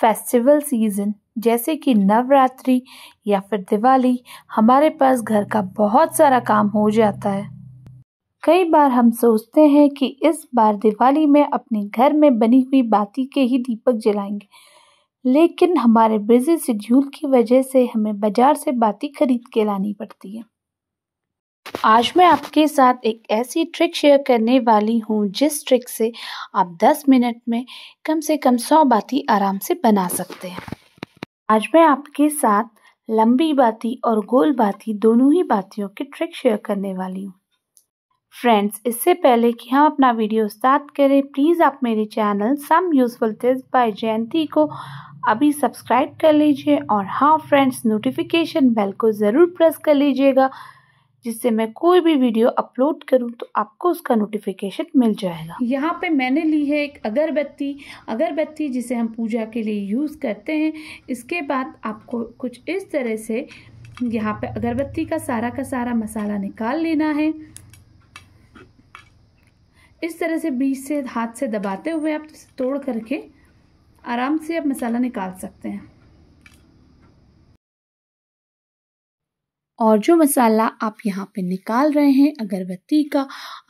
festival season जैसे कि नवरात्रि या फिर दिवाली हमारे पास घर का बहुत सारा काम हो जाता है कई बार हम सोचते हैं कि इस बार दिवाली में अपने घर में बनी हुई बाती के ही दीपक जलाएंगे लेकिन हमारे बिजी शेड्यूल की वजह से हमें बाज़ार से बाती खरीद के लानी पड़ती है आज मैं आपके साथ एक ऐसी ट्रिक शेयर करने वाली हूँ जिस ट्रिक से आप 10 मिनट में कम से कम 100 बाती आराम से बना सकते हैं आज मैं आपके साथ लंबी बाती और गोल बाती दोनों ही बातियों की ट्रिक शेयर करने वाली हूँ फ्रेंड्स इससे पहले कि हम अपना वीडियो स्टार्ट करें प्लीज़ आप मेरे channel some useful tips by Jayanti को अभी सब्सक्राइब कर लीजिए और हाँ फ्रेंड्स नोटिफिकेशन बेल को ज़रूर प्रेस कर लीजिएगा जिससे मैं कोई भी वीडियो अपलोड करूं तो आपको उसका नोटिफिकेशन मिल जाएगा यहाँ पे मैंने ली है एक अगरबत्ती अगरबत्ती जिसे हम पूजा के लिए यूज़ करते हैं इसके बाद आपको कुछ इस तरह से यहाँ पे अगरबत्ती का सारा का सारा मसाला निकाल लेना है इस तरह से बीच से हाथ से दबाते हुए आप तोड़ करके आराम से आप मसाला निकाल सकते हैं और जो मसाला आप यहाँ पे निकाल रहे हैं अगरबत्ती का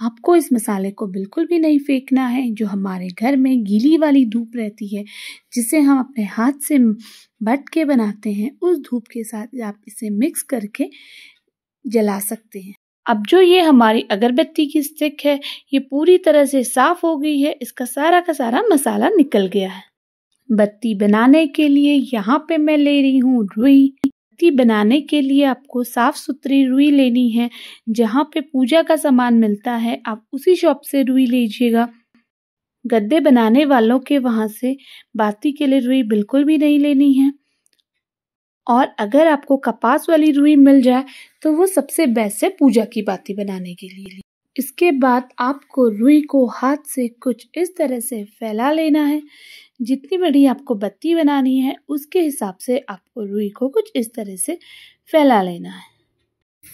आपको इस मसाले को बिल्कुल भी नहीं फेंकना है जो हमारे घर में गीली वाली धूप रहती है जिसे हम अपने हाथ से बट के बनाते हैं उस धूप के साथ आप इसे मिक्स करके जला सकते हैं अब जो ये हमारी अगरबत्ती की स्टिक है ये पूरी तरह से साफ़ हो गई है इसका सारा का सारा मसाला निकल गया है बत्ती बनाने के लिए यहाँ पे मैं ले रही हूँ रुई मूर्ति बनाने के लिए आपको साफ़ सुथरी रुई लेनी है जहाँ पे पूजा का सामान मिलता है आप उसी शॉप से रुई लीजिएगा गद्दे बनाने वालों के वहाँ से बाती के लिए रुई बिल्कुल भी नहीं लेनी है और अगर आपको कपास वाली रुई मिल जाए तो वो सबसे बेस्ट है पूजा की बाती बनाने के लिए इसके बाद आपको रुई को हाथ से कुछ इस तरह से फैला लेना है जितनी बड़ी आपको बत्ती बनानी है उसके हिसाब से आपको रुई को कुछ इस तरह से फैला लेना है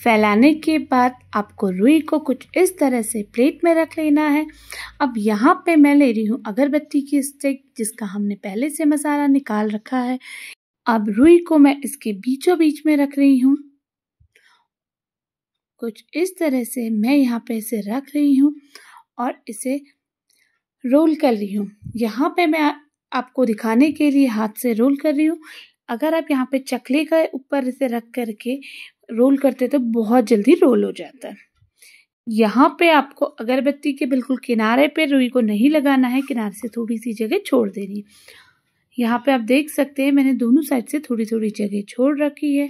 फैलाने के बाद आपको रुई को कुछ इस तरह से प्लेट में रख लेना है अब यहाँ पे मैं ले रही हूँ अगरबत्ती की स्टिक जिसका हमने पहले से मसाला निकाल रखा है अब रुई को मैं इसके बीचों बीच में रख रही हूँ कुछ इस तरह से मैं यहाँ पे इसे रख रही हूँ और इसे रोल कर रही हूँ यहाँ पे मैं आपको दिखाने के लिए हाथ से रोल कर रही हूँ अगर आप यहाँ पे चकले का ऊपर इसे रख करके रोल करते तो बहुत जल्दी रोल हो जाता है यहाँ पे आपको अगरबत्ती के बिल्कुल किनारे पे रुई को नहीं लगाना है किनारे से थोड़ी सी जगह छोड़ देनी यहाँ पे आप देख सकते हैं मैंने दोनों साइड से थोड़ी थोड़ी जगह छोड़ रखी है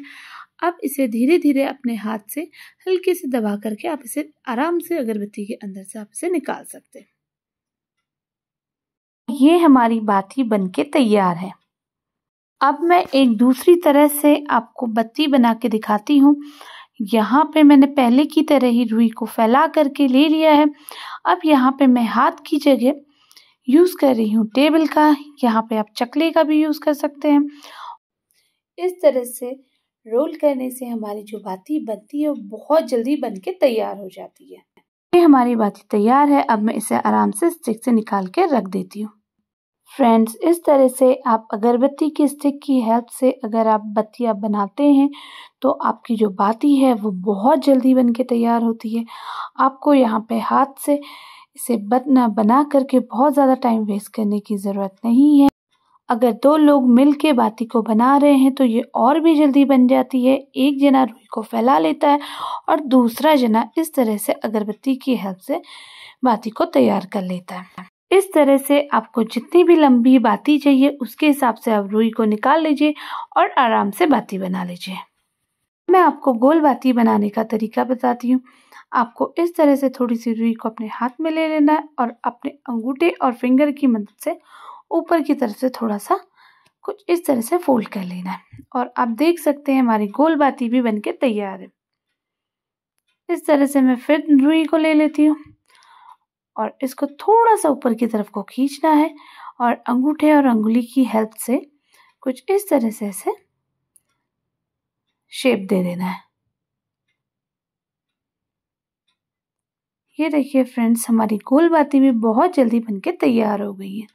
अब इसे धीरे धीरे अपने हाथ से हल्के से दबा करके आप इसे आराम से अगरबत्ती के अंदर से आप इसे निकाल सकते हैं ये हमारी बाती बन के तैयार है अब मैं एक दूसरी तरह से आपको बत्ती बना के दिखाती हूँ यहाँ पे मैंने पहले की तरह ही रुई को फैला करके ले लिया है अब यहाँ पे मैं हाथ की जगह यूज़ कर रही हूँ टेबल का यहाँ पे आप चकले का भी यूज़ कर सकते हैं इस तरह से रोल करने से हमारी जो बाती बनती है वो बहुत जल्दी बन के तैयार हो जाती है ये हमारी बाती तैयार है अब मैं इसे आराम से स्टिक से निकाल के रख देती हूँ फ्रेंड्स इस तरह से आप अगरबत्ती की स्टिक की हेल्प से अगर आप बत्तियाँ बनाते हैं तो आपकी जो बाती है वो बहुत जल्दी बन के तैयार होती है आपको यहाँ पे हाथ से इसे बतना बना करके बहुत ज़्यादा टाइम वेस्ट करने की ज़रूरत नहीं है अगर दो लोग मिल के बाती को बना रहे हैं तो ये और भी जल्दी बन जाती है एक जना रुई को फैला लेता है और दूसरा जना इस तरह से अगरबत्ती की हेल्प से बाती को तैयार कर लेता है इस तरह से आपको जितनी भी लंबी बाती चाहिए उसके हिसाब से आप रुई को निकाल लीजिए और आराम से बाती बना लीजिए मैं आपको गोल बाती बनाने का तरीका बताती हूँ आपको इस तरह से थोड़ी सी रुई को अपने हाथ में ले लेना है और अपने अंगूठे और फिंगर की मदद से ऊपर की तरफ से थोड़ा सा कुछ इस तरह से फोल्ड कर लेना है और आप देख सकते हैं हमारी गोल बाती भी बनके तैयार है इस तरह से मैं फिर रुई को ले लेती हूँ और इसको थोड़ा सा ऊपर की तरफ को खींचना है और अंगूठे और अंगुली की हेल्प से कुछ इस तरह से इसे शेप दे देना है ये देखिए फ्रेंड्स हमारी गोल बाती भी बहुत जल्दी बनके तैयार हो गई है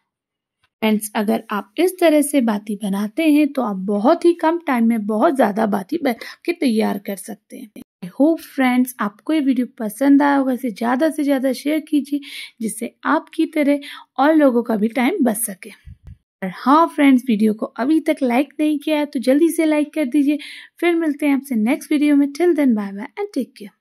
फ्रेंड्स अगर आप इस तरह से बाती बनाते हैं तो आप बहुत ही कम टाइम में बहुत ज़्यादा बाती बना के तैयार कर सकते हैं आई होप फ्रेंड्स आपको ये वीडियो पसंद आया होगा इसे ज़्यादा से ज़्यादा शेयर कीजिए जिससे आपकी तरह और लोगों का भी टाइम बच सके और हाँ फ्रेंड्स वीडियो को अभी तक लाइक नहीं किया है तो जल्दी से लाइक कर दीजिए फिर मिलते हैं आपसे नेक्स्ट वीडियो में till then bye bye and take care